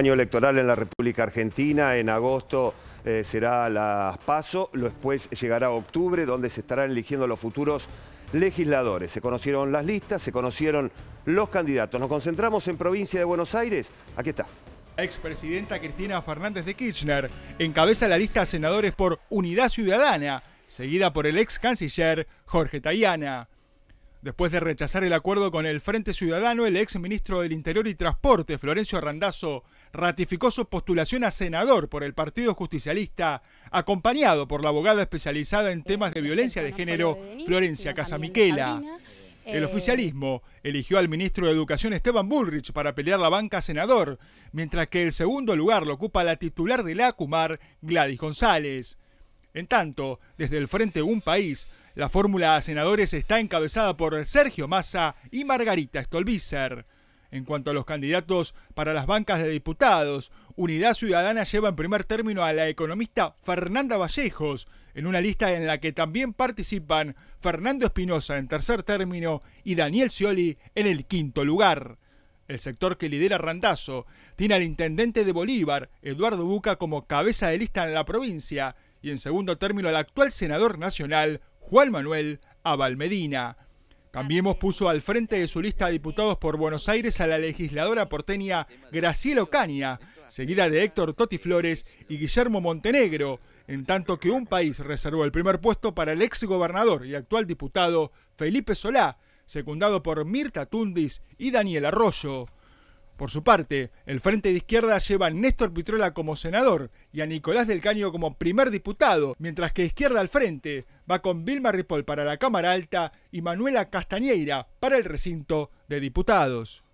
año electoral en la República Argentina, en agosto eh, será las PASO, después llegará octubre donde se estarán eligiendo los futuros legisladores. Se conocieron las listas, se conocieron los candidatos. Nos concentramos en provincia de Buenos Aires. Aquí está. Expresidenta Cristina Fernández de Kirchner encabeza la lista de senadores por Unidad Ciudadana, seguida por el ex canciller Jorge Tayana. Después de rechazar el acuerdo con el Frente Ciudadano, el ex ministro del Interior y Transporte, Florencio Randazzo, ratificó su postulación a senador por el Partido Justicialista, acompañado por la abogada especializada en temas de violencia de género, Florencia Casamiquela. El oficialismo eligió al ministro de Educación Esteban Bullrich para pelear la banca senador, mientras que el segundo lugar lo ocupa la titular de la ACUMAR, Gladys González. En tanto, desde el Frente Un País, la fórmula a senadores está encabezada por Sergio Massa y Margarita Stolbizer. En cuanto a los candidatos para las bancas de diputados, Unidad Ciudadana lleva en primer término a la economista Fernanda Vallejos, en una lista en la que también participan Fernando Espinosa en tercer término y Daniel Scioli en el quinto lugar. El sector que lidera Randazo tiene al intendente de Bolívar, Eduardo Buca, como cabeza de lista en la provincia y en segundo término al actual senador nacional, Juan Manuel Abalmedina. Cambiemos puso al frente de su lista de diputados por Buenos Aires a la legisladora porteña Graciela Ocaña, seguida de Héctor Toti Flores y Guillermo Montenegro, en tanto que un país reservó el primer puesto para el ex gobernador y actual diputado Felipe Solá, secundado por Mirta Tundis y Daniel Arroyo. Por su parte, el Frente de Izquierda lleva a Néstor Pitrola como senador y a Nicolás del Caño como primer diputado, mientras que Izquierda al Frente va con Vilma Ripoll para la Cámara Alta y Manuela Castañeira para el recinto de diputados.